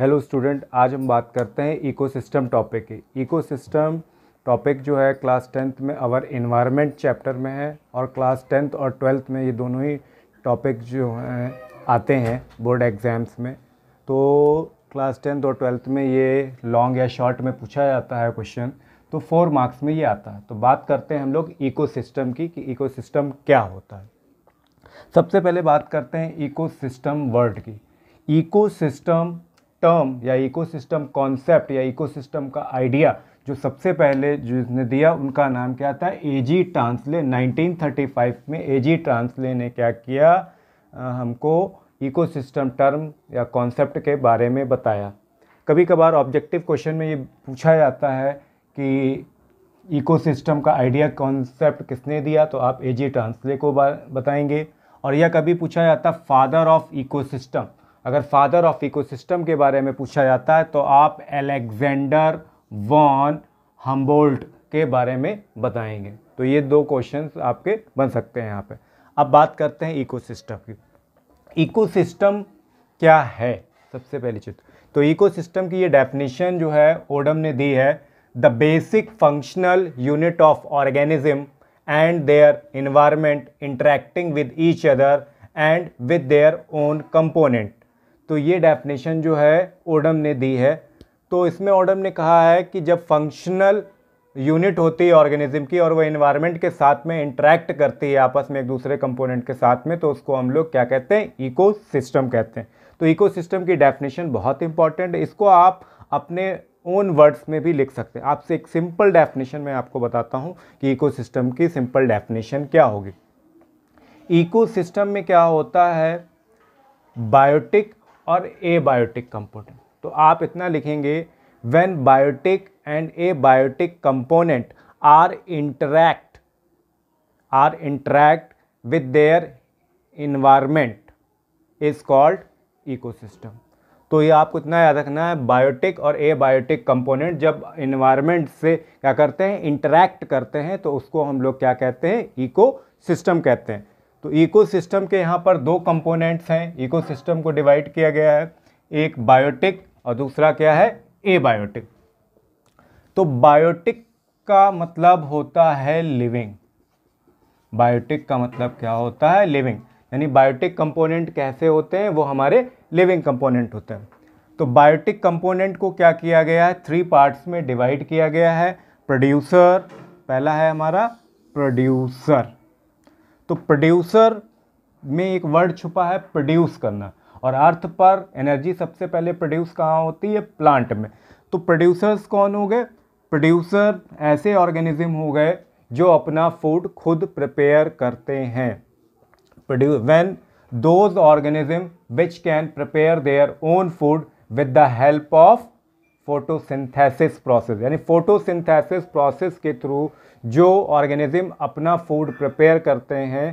hello student आज हम बात करते हैं इकोसिस्टम टॉपिक की इकोसिस्टम टॉपिक जो है क्लास टेंथ में अवर इन्वायरमेंट चैप्टर में है और क्लास टेंथ और ट्वेल्थ में ये दोनों ही टॉपिक जो हैं आते हैं बोर्ड एग्ज़ाम्स में तो क्लास टेंथ और ट्वेल्थ में ये लॉन्ग या शॉर्ट में पूछा जाता है क्वेश्चन तो फोर मार्क्स में ये आता है तो बात करते हैं हम लोग इको की कि इको क्या होता है सबसे पहले बात करते हैं इको वर्ड की सिस्टम टर्म या इकोसिस्टम कॉन्सेप्ट या इकोसिस्टम का आइडिया जो सबसे पहले जिसने दिया उनका नाम क्या था ए जी ट्रांसले 1935 में ए जी ट्रांसले ने क्या किया आ, हमको इकोसिस्टम टर्म या कॉन्सेप्ट के बारे में बताया कभी कभार ऑब्जेक्टिव क्वेश्चन में ये पूछा जाता है कि इकोसिस्टम का आइडिया कॉन्सेप्ट किसने दिया तो आप ए जी ट्रांसले को बताएंगे और यह कभी पूछा जाता फादर ऑफ इकोसिस्टम अगर फादर ऑफ इकोसिस्टम के बारे में पूछा जाता है तो आप एलेक्जेंडर वॉन हम्बोल्ट के बारे में बताएंगे तो ये दो क्वेश्चन आपके बन सकते हैं यहाँ पे अब बात करते हैं इकोसिस्टम की इकोसिस्टम क्या है सबसे पहली चीज़ तो इकोसिस्टम की ये डेफिनेशन जो है ओडम ने दी है the basic functional unit of organism and their environment interacting with each other and with their own component तो ये डेफिनेशन जो है ओडम ने दी है तो इसमें ओडम ने कहा है कि जब फंक्शनल यूनिट होती है ऑर्गेनिज्म की और वह इन्वायरमेंट के साथ में इंटरेक्ट करती है आपस में एक दूसरे कंपोनेंट के साथ में तो उसको हम लोग क्या कहते हैं इको कहते हैं तो इको की डेफिनेशन बहुत इंपॉर्टेंट है इसको आप अपने ओन वर्ड्स में भी लिख सकते हैं आपसे एक सिंपल डेफिनेशन मैं आपको बताता हूँ कि इको की सिंपल डेफिनेशन क्या होगी इको में क्या होता है बायोटिक और ए बायोटिक कंपोनेंट तो आप इतना लिखेंगे when biotic and a biotic component are interact are interact with their environment is called ecosystem तो ये आपको इतना याद रखना है बायोटिक और ए बायोटिक कंपोनेंट जब इन्वायरमेंट से क्या करते हैं इंटरैक्ट करते हैं तो उसको हम लोग क्या कहते हैं इको सिस्टम कहते हैं तो इकोसिस्टम के यहाँ पर दो कंपोनेंट्स हैं इकोसिस्टम को डिवाइड किया गया है एक बायोटिक और दूसरा क्या है ए बायोटिक तो बायोटिक का मतलब होता है लिविंग बायोटिक का मतलब क्या होता है लिविंग यानी बायोटिक कंपोनेंट कैसे होते हैं वो हमारे लिविंग कंपोनेंट होते हैं तो बायोटिक कंपोनेंट को क्या किया गया है थ्री पार्ट्स में डिवाइड किया गया है प्रोड्यूसर पहला है हमारा प्रोड्यूसर तो प्रोड्यूसर में एक वर्ड छुपा है प्रोड्यूस करना और अर्थ पर एनर्जी सबसे पहले प्रोड्यूस कहाँ होती है प्लांट में तो प्रोड्यूसर्स कौन हो गए प्रोड्यूसर ऐसे ऑर्गेनिज्म हो गए जो अपना फूड खुद प्रिपेयर करते हैं produce when those organism which can prepare their own food with the help of photosynthesis process यानी फोटोसिंथेसिस प्रोसेस के थ्रू जो ऑर्गेनिज्म अपना फूड प्रिपेयर करते हैं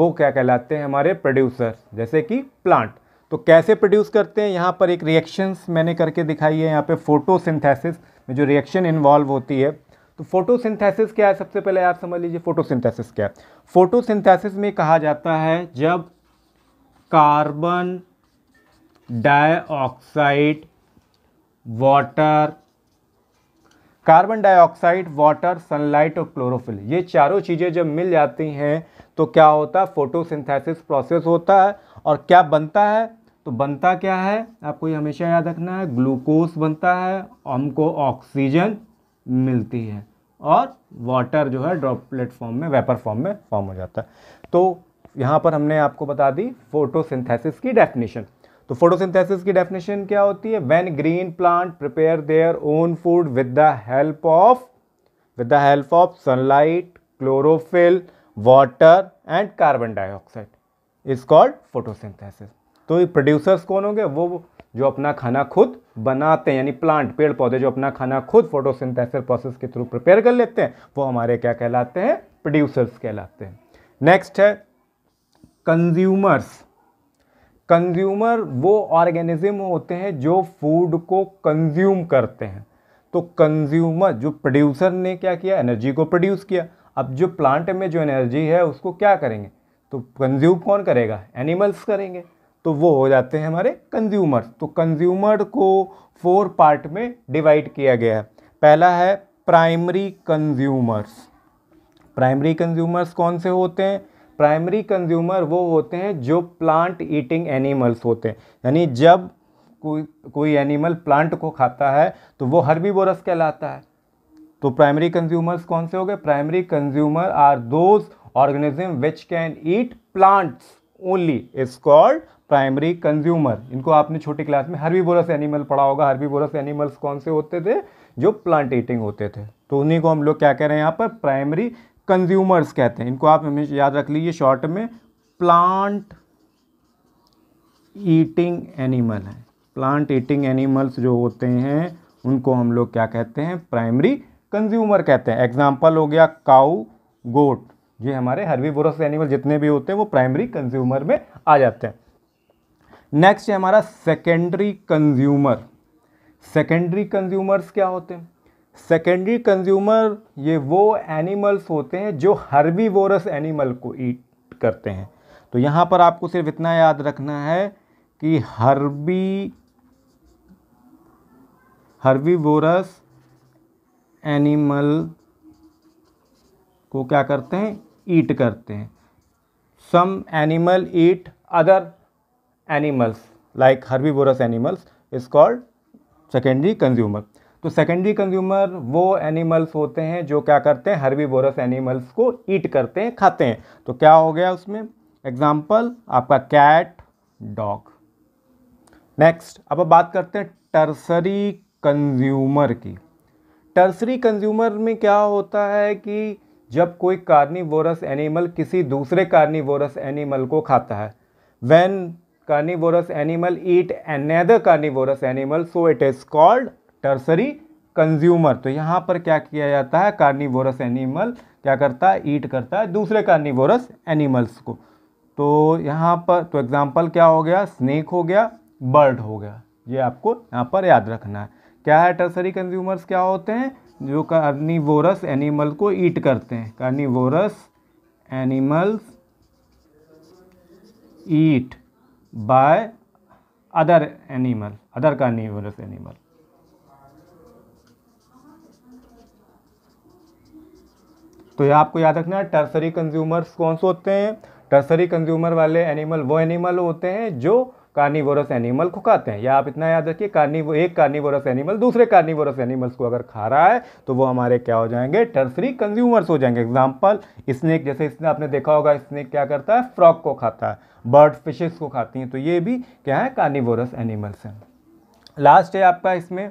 वो क्या कहलाते हैं हमारे प्रोड्यूसर्स जैसे कि प्लांट तो कैसे प्रोड्यूस करते हैं यहाँ पर एक रिएक्शंस मैंने करके दिखाई है यहाँ पे फोटोसिंथेसिस में जो रिएक्शन इन्वॉल्व होती है तो फोटोसिंथेसिस क्या है सबसे पहले आप समझ लीजिए फोटोसिंथेसिस क्या है फोटोसिंथेसिस में कहा जाता है जब carbon dioxide water carbon dioxide water sunlight और क्लोरोफिल ये चारों चीज़ें जब मिल जाती हैं तो क्या होता है फोटोसिंथेसिस प्रोसेस होता है और क्या बनता है तो बनता क्या है आपको ये हमेशा याद रखना है ग्लूकोज बनता है हमको ऑक्सीजन मिलती है और वाटर जो है ड्रॉपलेट फॉर्म में वेपर फॉर्म में फॉर्म हो जाता है तो यहाँ पर हमने आपको बता दी फोटोसिंथेसिस की डेफिनेशन तो फोटोसिंथेसिस की डेफिनेशन क्या होती है when green plant prepare their own food with the help of with the help of sunlight chlorophyll water and carbon dioxide is called photosynthesis तो ये प्रोड्यूसर्स कौन होंगे वो जो अपना खाना खुद बनाते हैं यानी प्लांट पेड़ पौधे जो अपना खाना खुद फोटोसिंथेसिस प्रोसेस के थ्रू प्रिपेयर कर लेते हैं वो हमारे क्या कहलाते हैं प्रोड्यूसर्स कहलाते हैं नेक्स्ट है कंज्यूमर्स कंज्यूमर वो ऑर्गेनिज्म होते हैं जो फूड को कंज्यूम करते हैं तो कंज्यूमर जो प्रोड्यूसर ने क्या किया एनर्जी को प्रोड्यूस किया अब जो प्लांट में जो एनर्जी है उसको क्या करेंगे तो कंज्यूम कौन करेगा एनिमल्स करेंगे तो वो हो जाते हैं हमारे कंज्यूमर तो कंज्यूमर को फोर पार्ट में डिवाइड किया गया है पहला है प्राइमरी कंज्यूमर्स प्राइमरी कंज्यूमर्स कौन से होते हैं प्राइमरी कंज्यूमर वो होते हैं जो प्लांट ईटिंग एनिमल्स होते हैं यानी जब कोई कोई एनिमल प्लांट को खाता है तो वो हर्बीबोरस कहलाता है तो प्राइमरी कंज्यूमर्स कौन से हो गए primary consumer are those organism which can eat plants only is called primary consumer इनको आपने छोटी क्लास में हर्बीबोरस एनिमल पढ़ा होगा हर्बीबोरस एनिमल्स कौन से होते थे जो प्लांट ईटिंग होते थे तो उन्हीं को हम लोग क्या कह रहे हैं यहाँ पर प्राइमरी कंज्यूमर्स कहते हैं इनको आप हमेशा याद रख लीजिए शॉर्ट में प्लांट ईटिंग एनिमल है प्लांट ईटिंग एनिमल्स जो होते हैं उनको हम लोग क्या कहते हैं प्राइमरी कंज्यूमर कहते हैं एग्जाम्पल हो गया काऊ गोट ये हमारे हरवी बोरस एनिमल जितने भी होते हैं वो प्राइमरी कंज्यूमर में आ जाते हैं नेक्स्ट है हमारा सेकेंडरी कंज्यूमर सेकेंडरी कंज्यूमर्स क्या होते हैं सेकेंडरी कंज्यूमर ये वो एनिमल्स होते हैं जो वोरस एनिमल को ईट करते हैं तो यहाँ पर आपको सिर्फ इतना याद रखना है कि हर्बी वोरस एनिमल को क्या करते हैं ईट करते हैं some animal eat other animals like वोरस animals is called secondary consumer तो सेकेंडरी कंज्यूमर वो एनिमल्स होते हैं जो क्या करते हैं हर्बी बोरस एनिमल्स को ईट करते हैं खाते हैं तो क्या हो गया उसमें एग्जाम्पल आपका कैट डॉग नेक्स्ट अब अब बात करते हैं टर्सरी कंज्यूमर की टर्सरी कंज्यूमर में क्या होता है कि जब कोई कार्निवोरस एनिमल किसी दूसरे कार्निवोरस एनिमल को खाता है when carnivorous animal eat another carnivorous animal so it is called tertiary consumer तो यहाँ पर क्या किया जाता है कार्निवोरस एनिमल क्या करता है ईट करता है दूसरे कार्निवोरस एनिमल्स को तो यहाँ पर तो एग्ज़ाम्पल क्या हो गया स्नेक हो गया बर्ड हो गया ये आपको यहाँ पर याद रखना है क्या है टर्सरी कंज्यूमर्स क्या होते हैं जो कार्निवोरस एनिमल को ईट करते हैं carnivorous animals eat by other animal other carnivorous animal तो ये आपको याद रखना है टर्सरी कंज्यूमर्स कौन से होते हैं टर्सरी कंज्यूमर वाले एनिमल वो एनिमल होते हैं जो कार्निवोरस एनिमल को खाते हैं या आप इतना याद रखिए कार्निवो एक कार्निवोरस एनिमल दूसरे कार्निवोरस एनिमल्स को अगर खा रहा है तो वो हमारे क्या हो जाएंगे टर्सरी कंज्यूमर्स हो जाएंगे एग्जाम्पल स्नेक जैसे इसने आपने देखा होगा स्नेक क्या करता है फ्रॉक को खाता है बर्ड फिशेस को खाती हैं तो ये भी क्या है कार्निवोरस एनिमल्स हैं लास्ट है आपका इसमें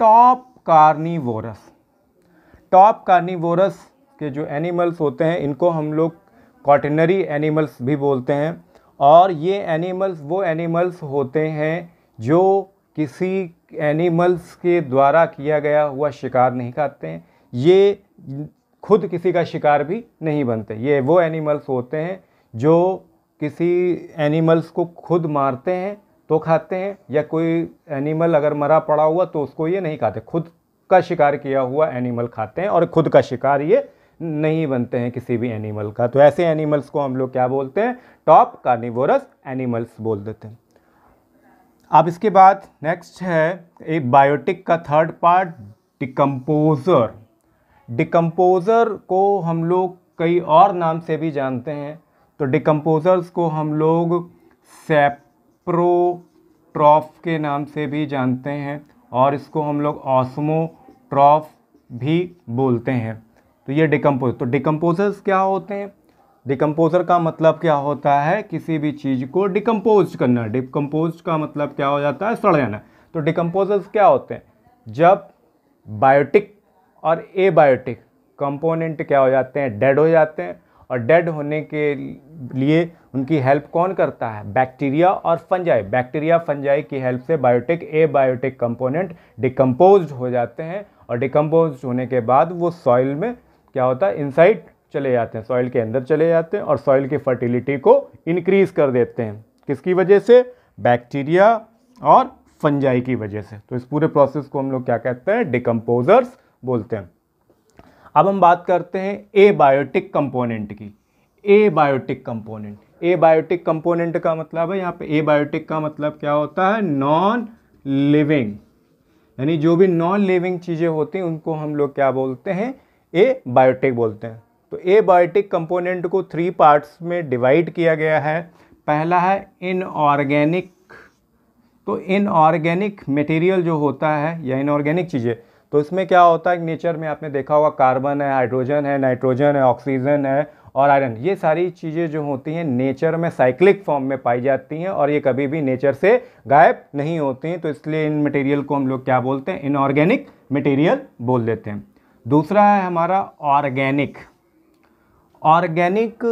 टॉप कार्निवोरस टॉप कार्निवोरस के जो एनिमल्स होते हैं इनको हम लोग कॉटनरी एनिमल्स भी बोलते हैं और ये एनिमल्स वो एनिमल्स होते हैं जो किसी एनिमल्स के द्वारा किया गया हुआ शिकार नहीं खाते हैं ये खुद किसी का शिकार भी नहीं बनते ये वो एनिमल्स होते हैं जो किसी एनिमल्स को खुद मारते हैं तो खाते हैं या कोई एनिमल अगर मरा पड़ा हुआ तो उसको ये नहीं खाते खुद का शिकार किया हुआ एनिमल खाते हैं और खुद का शिकार ये नहीं बनते हैं किसी भी एनिमल का तो ऐसे एनिमल्स को हम लोग क्या बोलते हैं टॉप कार्निवोरस एनिमल्स बोल देते हैं अब इसके बाद नेक्स्ट है ए बायोटिक का थर्ड पार्ट डिकम्पोज़र डिकम्पोज़र को हम लोग कई और नाम से भी जानते हैं तो डिकम्पोज़र्स को हम लोग सेप्रोट्रॉफ के नाम से भी जानते हैं और इसको हम लोग ऑसमोट्रॉफ भी बोलते हैं तो ये डिकम्पोज तो डिकम्पोजर्स क्या होते हैं डिकम्पोज़र का मतलब क्या होता है किसी भी चीज़ को डिकम्पोज करना डिकम्पोज का मतलब क्या हो जाता है सड़ जाना तो डिकम्पोजर्स क्या होते हैं जब बायोटिक और ए बायोटिक कंपोनेंट क्या हो जाते हैं डेड हो जाते हैं और डेड होने के लिए उनकी हेल्प कौन करता है बैक्टीरिया और फंजाई बैक्टीरिया फंजाई की हेल्प से biotic a biotic component decompose हो जाते हैं और डिकम्पोज होने के बाद वो सॉइल में क्या होता है इनसाइड चले जाते हैं सॉइल के अंदर चले जाते हैं और सॉइल की फर्टिलिटी को इनक्रीज़ कर देते हैं किसकी वजह से बैक्टीरिया और फंजाई की वजह से तो इस पूरे प्रोसेस को हम लोग क्या कहते हैं डिकम्पोजर्स बोलते हैं अब हम बात करते हैं ए बायोटिक कंपोनेंट की a biotic component a biotic component का मतलब है यहाँ पे ए बायोटिक का मतलब क्या होता है नॉन लिविंग यानी जो भी नॉन लिविंग चीज़ें होती हैं उनको हम लोग क्या बोलते हैं ए बायोटिक बोलते हैं तो ए बायोटिक कंपोनेंट को थ्री पार्ट्स में डिवाइड किया गया है पहला है इनऑर्गेनिक तो इनऑर्गेनिक मटेरियल जो होता है या इनऑर्गेनिक चीज़ें तो इसमें क्या होता है नेचर में आपने देखा होगा कार्बन है हाइड्रोजन है नाइट्रोजन है ऑक्सीजन है और आयरन ये सारी चीज़ें जो होती हैं नेचर में साइक्लिक फॉर्म में पाई जाती हैं और ये कभी भी नेचर से गायब नहीं होती हैं तो इसलिए इन मटेरियल को हम लोग क्या बोलते हैं इनऑर्गेनिक मटेरियल बोल देते हैं दूसरा है हमारा ऑर्गेनिक ऑर्गेनिक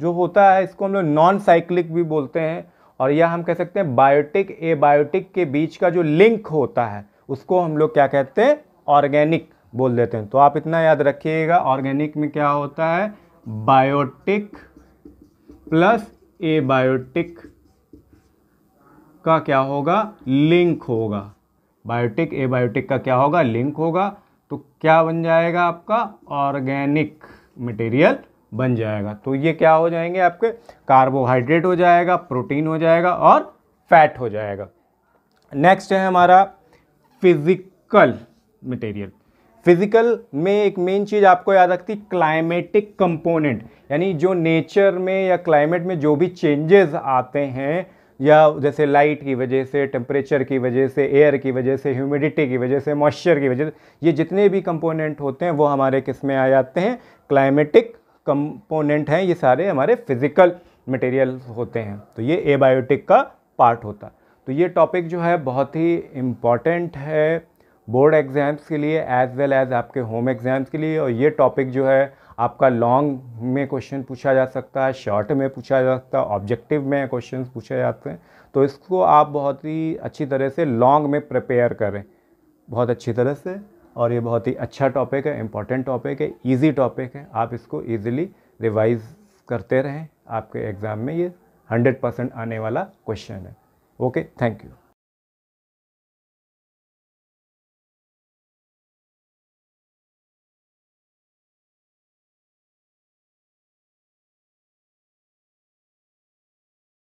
जो होता है इसको हम लोग नॉन साइक्लिक भी बोलते हैं और यह हम कह सकते हैं बायोटिक ए बायोटिक के बीच का जो लिंक होता है उसको हम लोग क्या कहते हैं ऑर्गेनिक बोल देते हैं तो आप इतना याद रखिएगा ऑर्गेनिक में क्या होता है बायोटिक प्लस ए बायोटिक का क्या होगा लिंक होगा बायोटिक ए बायोटिक का क्या होगा लिंक होगा तो क्या बन जाएगा आपका ऑर्गेनिक मटेरियल बन जाएगा तो ये क्या हो जाएंगे आपके कार्बोहाइड्रेट हो जाएगा प्रोटीन हो जाएगा और फैट हो जाएगा नेक्स्ट है हमारा फिजिकल मटेरियल फिजिकल में एक मेन चीज़ आपको याद रखती क्लाइमेटिक कंपोनेंट यानी जो नेचर में या क्लाइमेट में जो भी चेंजेस आते हैं या जैसे लाइट की वजह से टेम्परेचर की वजह से एयर की वजह से ह्यूमिडिटी की वजह से मॉइस्चर की वजह से ये जितने भी कंपोनेंट होते हैं वो हमारे किस में आ जाते हैं क्लाइमेटिक कंपोनेंट हैं ये सारे हमारे फिज़िकल मटेरियल होते हैं तो ये एबायोटिक का पार्ट होता है तो ये टॉपिक जो है बहुत ही इम्पॉर्टेंट है बोर्ड एग्ज़ाम्स के लिए एज़ वेल एज़ आपके होम एग्ज़ाम्स के लिए और ये टॉपिक जो है आपका लॉन्ग में क्वेश्चन पूछा जा सकता है शॉर्ट में पूछा जा सकता है ऑब्जेक्टिव में क्वेश्चन पूछे जाते हैं तो इसको आप बहुत ही अच्छी तरह से लॉन्ग में प्रिपेयर करें बहुत अच्छी तरह से और ये बहुत ही अच्छा टॉपिक है इम्पॉर्टेंट टॉपिक है ईजी टॉपिक है आप इसको ईजिली रिवाइज करते रहें आपके एग्ज़ाम में ये हंड्रेड परसेंट आने वाला क्वेश्चन है ओके थैंक यू